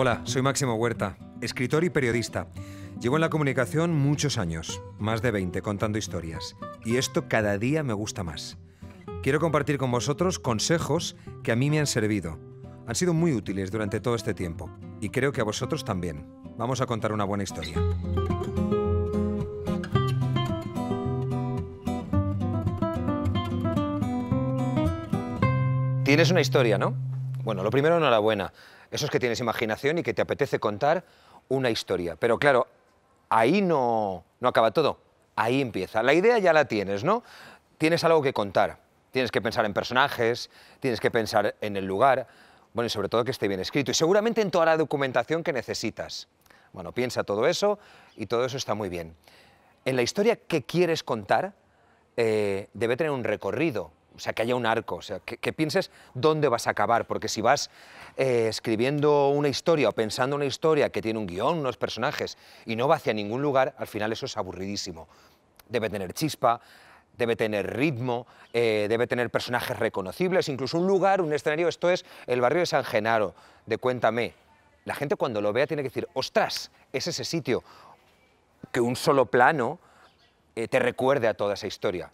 Hola, soy Máximo Huerta, escritor y periodista. Llevo en la comunicación muchos años, más de 20 contando historias, y esto cada día me gusta más. Quiero compartir con vosotros consejos que a mí me han servido. Han sido muy útiles durante todo este tiempo, y creo que a vosotros también. Vamos a contar una buena historia. Tienes una historia, ¿no? Bueno, lo primero, enhorabuena. Eso es que tienes imaginación y que te apetece contar una historia. Pero claro, ahí no, no acaba todo, ahí empieza. La idea ya la tienes, ¿no? Tienes algo que contar, tienes que pensar en personajes, tienes que pensar en el lugar, bueno, y sobre todo que esté bien escrito, y seguramente en toda la documentación que necesitas. Bueno, piensa todo eso y todo eso está muy bien. En la historia que quieres contar eh, debe tener un recorrido, o sea, que haya un arco, o sea, que, pienses dónde vas a acabar, porque si vas eh, escribiendo una historia o pensando una historia que tiene un guión, unos personajes, y no va hacia ningún lugar, al final eso es aburridísimo. Debe tener chispa, debe tener ritmo, eh, debe tener personajes reconocibles, incluso un lugar, un escenario, esto es el barrio de San Genaro, de Cuéntame. La gente cuando lo vea tiene que decir, ostras, es ese sitio, que un solo plano eh, te recuerde a toda esa historia.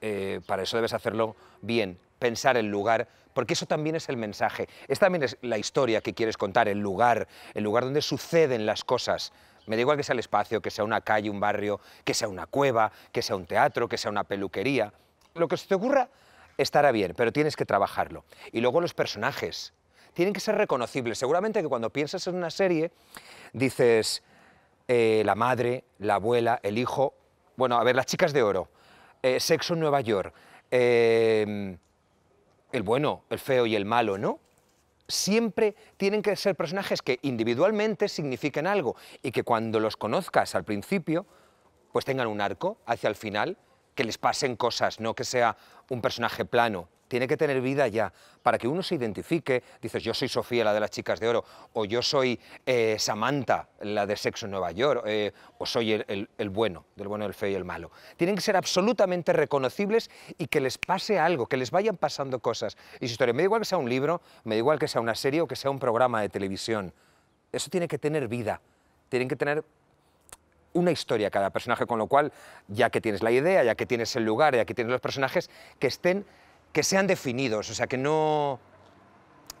Eh, para eso debes hacerlo bien, pensar el lugar, porque eso también es el mensaje, es también es la historia que quieres contar, el lugar, el lugar donde suceden las cosas. Me da igual que sea el espacio, que sea una calle, un barrio, que sea una cueva, que sea un teatro, que sea una peluquería. Lo que se te ocurra estará bien, pero tienes que trabajarlo. Y luego los personajes tienen que ser reconocibles. Seguramente que cuando piensas en una serie dices eh, la madre, la abuela, el hijo, bueno, a ver, las chicas de oro eh, sexo en Nueva York, em, el bueno, el feo y el malo, ¿no? Siempre tienen que ser personajes que individualmente signifiquen algo y que cuando los conozcas al principio, pues tengan un arco hacia el final que les pasen cosas, no que sea un personaje plano. Tiene que tener vida ya, para que uno se identifique. Dices, yo soy Sofía, la de las chicas de oro, o yo soy eh, Samantha, la de Sexo en Nueva York, eh, o soy el, el, bueno, del bueno, el feo y el malo. Tienen que ser absolutamente reconocibles y que les pase algo, que les vayan pasando cosas. Y su historia, me da igual que sea un libro, me da igual que sea una serie o que sea un programa de televisión. Eso tiene que tener vida, tienen que tener una historia cada personaje, con lo cual, ya que tienes la idea, ya que tienes el lugar, ya que tienes los personajes, que estén, que sean definidos, o sea, que no,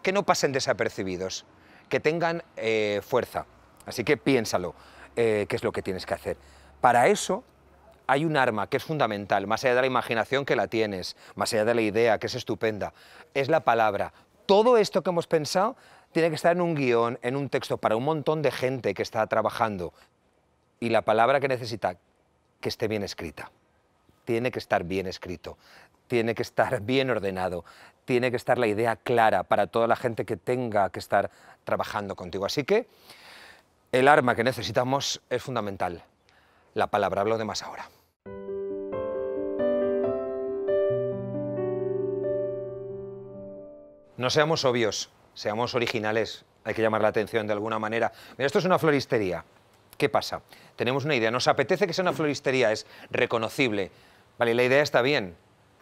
que no pasen desapercibidos, que tengan eh, fuerza. Así que piénsalo, eh, qué es lo que tienes que hacer. Para eso hay un arma que es fundamental, más allá de la imaginación que la tienes, más allá de la idea, que es estupenda, es la palabra. Todo esto que hemos pensado tiene que estar en un guión, en un texto, para un montón de gente que está trabajando. Y la palabra que necesita, que esté bien escrita. Tiene que estar bien escrito, tiene que estar bien ordenado, tiene que estar la idea clara para toda la gente que tenga que estar trabajando contigo. Así que el arma que necesitamos es fundamental, la palabra. Hablo de más ahora. No seamos obvios, seamos originales. Hay que llamar la atención de alguna manera. Mira, esto es una floristería. ¿Qué pasa? Tenemos una idea, nos apetece que sea una floristería, es reconocible. Vale, la idea está bien.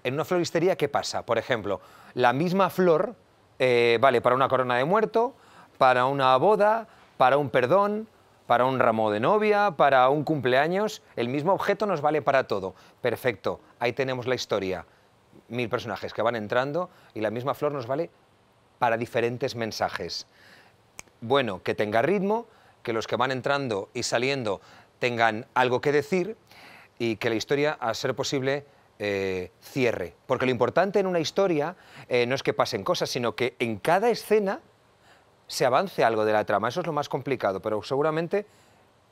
En una floristería, ¿qué pasa? Por ejemplo, la misma flor eh, vale para una corona de muerto, para una boda, para un perdón, para un ramo de novia, para un cumpleaños. El mismo objeto nos vale para todo. Perfecto, ahí tenemos la historia. Mil personajes que van entrando y la misma flor nos vale para diferentes mensajes. Bueno, que tenga ritmo, que los que van entrando y saliendo tengan algo que decir y que la historia, a ser posible, eh, cierre. Porque lo importante en una historia eh, no es que pasen cosas, sino que en cada escena se avance algo de la trama. Eso es lo más complicado, pero seguramente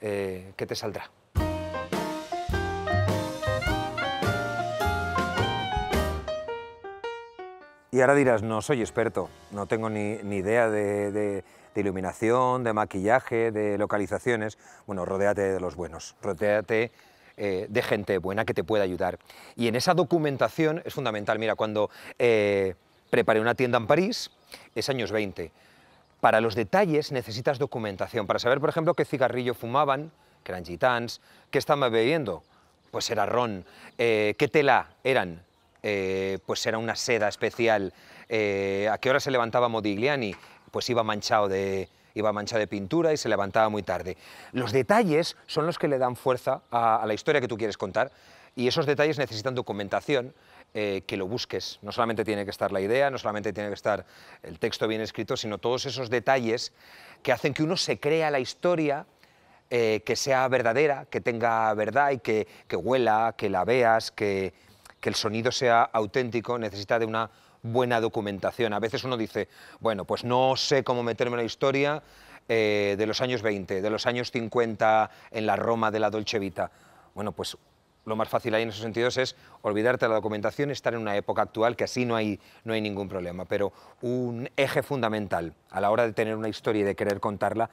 eh, que te saldrá. Y ahora dirás, no soy experto, no tengo ni, idea de, iluminación, de maquillaje, de localizaciones. Bueno, rodéate de los buenos, rodéate eh, de gente buena que te pueda ayudar. Y en esa documentación es fundamental. Mira, cuando eh, preparé una tienda en París, es años 20. Para los detalles necesitas documentación, para saber, por ejemplo, qué cigarrillo fumaban, que eran gitans, qué estaban bebiendo, pues era ron, eh, qué tela eran, eh, pues era una seda especial. Eh, ¿A qué hora se levantaba Modigliani? Pues iba manchado de, iba de pintura y se levantaba muy tarde. Los detalles son los que le dan fuerza a, la historia que tú quieres contar y esos detalles necesitan documentación eh, que lo busques. No solamente tiene que estar la idea, no solamente tiene que estar el texto bien escrito, sino todos esos detalles que hacen que uno se crea la historia que sea verdadera, que tenga verdad y que, que huela, que la veas, que, que el sonido sea auténtico necesita de una buena documentación. A veces uno dice, bueno, pues no sé cómo meterme en la historia eh, de los años 20, de los años 50 en la Roma de la Dolce Vita. Bueno, pues lo más fácil ahí en esos sentidos es olvidarte de la documentación, estar en una época actual que así no hay, no hay ningún problema. Pero un eje fundamental a la hora de tener una historia y de querer contarla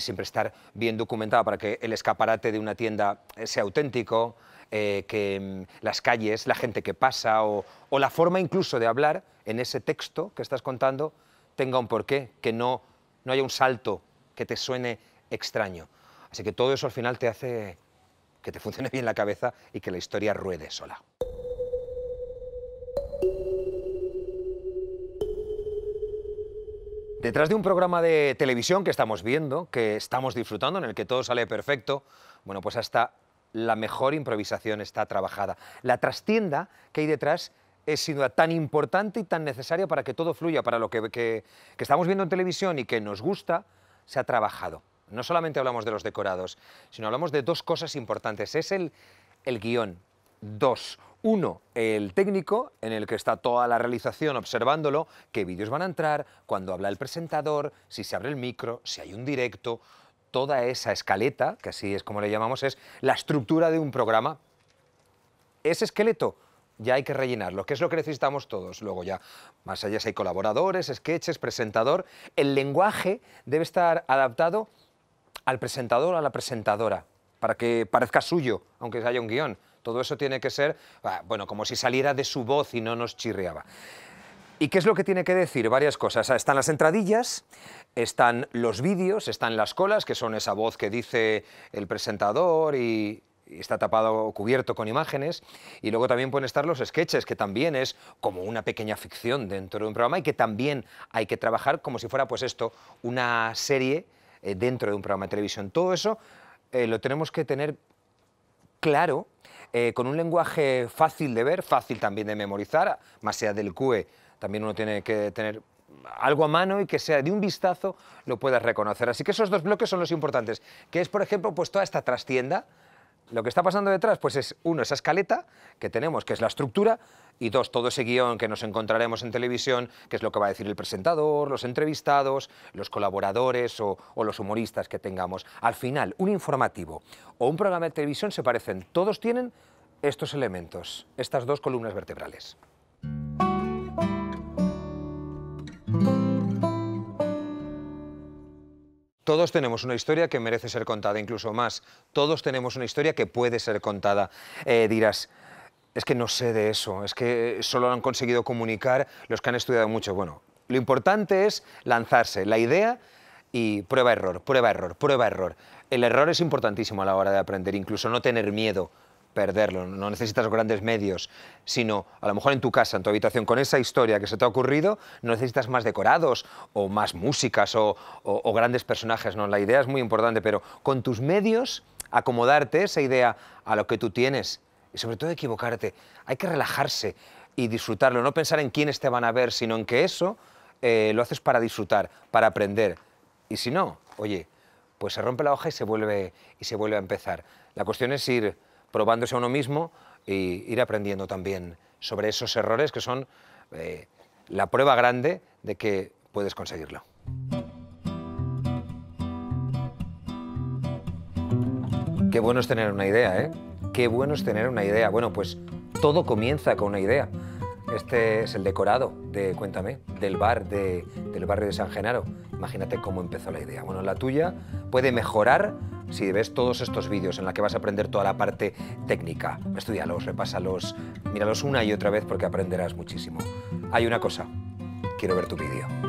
siempre estar bien documentada para que el escaparate de una tienda eh, sea auténtico, eh, que mm, las calles, la gente que pasa o, o, la forma incluso de hablar en ese texto que estás contando tenga un porqué, que no, no haya un salto que te suene extraño. Así que todo eso al final te hace que te funcione bien la cabeza y que la historia ruede sola. Detrás de un programa de televisión que estamos viendo, que estamos disfrutando, en el que todo sale perfecto, bueno, pues hasta la mejor improvisación está trabajada. La trastienda que hay detrás es sin duda tan importante y tan necesaria para que todo fluya, para lo que, estamos viendo en televisión y que nos gusta, se ha trabajado. No solamente hablamos de los decorados, sino hablamos de dos cosas importantes. Es el, el guión. Dos, uno, el técnico, en el que está toda la realización observándolo, qué vídeos van a entrar, cuando habla el presentador, si se abre el micro, si hay un directo. Toda esa escaleta, que así es como le llamamos, es la estructura de un programa. Ese esqueleto ya hay que rellenarlo, que es lo que necesitamos todos. Luego ya, más allá si hay colaboradores, sketches, presentador, el lenguaje debe estar adaptado al presentador o a la presentadora, para que parezca suyo, aunque haya un guión. Todo eso tiene que ser, ah, bueno, como si saliera de su voz y no nos chirriaba. ¿Y qué es lo que tiene que decir? Varias cosas. Ah, están las entradillas, están los vídeos, están las colas, que son esa voz que dice el presentador y, está tapado o cubierto con imágenes. Y luego también pueden estar los sketches, que también es como una pequeña ficción dentro de un programa y que también hay que trabajar como si fuera, pues esto, una serie eh, dentro de un programa de televisión. Todo eso eh, lo tenemos que tener claro eh, con un lenguaje fácil de ver, fácil también de memorizar, más sea del QE también uno tiene que tener algo a mano y que sea de un vistazo lo puedas reconocer. Así que esos dos bloques son los importantes, que es, por ejemplo, pues toda esta trastienda, lo que está pasando detrás, pues es, uno, esa escaleta que tenemos, que es la estructura, y dos, todo ese guión que nos encontraremos en televisión, que es lo que va a decir el presentador, los entrevistados, los colaboradores o, o, los humoristas que tengamos. Al final, un informativo o un programa de televisión se parecen, todos tienen estos elementos, estas dos columnas vertebrales. Todos tenemos una historia que merece ser contada, incluso más. Todos tenemos una historia que puede ser contada. Eh, dirás, es que no sé de eso, es que solo lo han conseguido comunicar los que han estudiado mucho. Bueno, lo importante es lanzarse. La idea y prueba error, prueba error, prueba error. El error es importantísimo a la hora de aprender, incluso no tener miedo perderlo. No necesitas grandes medios, sino a lo mejor en tu casa, en tu habitación, con esa historia que se te ha ocurrido, no necesitas más decorados o más músicas o, grandes personajes. No, la idea es muy importante, pero con tus medios acomodarte esa idea a lo que tú tienes y sobre todo equivocarte. Hay que relajarse y disfrutarlo, no pensar en quiénes te van a ver, sino en que eso eh, lo haces para disfrutar, para aprender. Y si no, oye, pues se rompe la hoja y se vuelve, y se vuelve a empezar. La cuestión es ir probándose a uno mismo e ir aprendiendo también sobre esos errores que son eh, la prueba grande de que puedes conseguirlo. Qué bueno es tener una idea, ¿eh? Qué bueno es tener una idea. Bueno, pues todo comienza con una idea. Este es el decorado de, cuéntame, del bar del barrio de San Genaro. Imagínate cómo empezó la idea. Bueno, la tuya puede mejorar si ves todos estos vídeos en los que vas a aprender toda la parte técnica, estudialos, repásalos, míralos una y otra vez porque aprenderás muchísimo. Hay una cosa, quiero ver tu vídeo.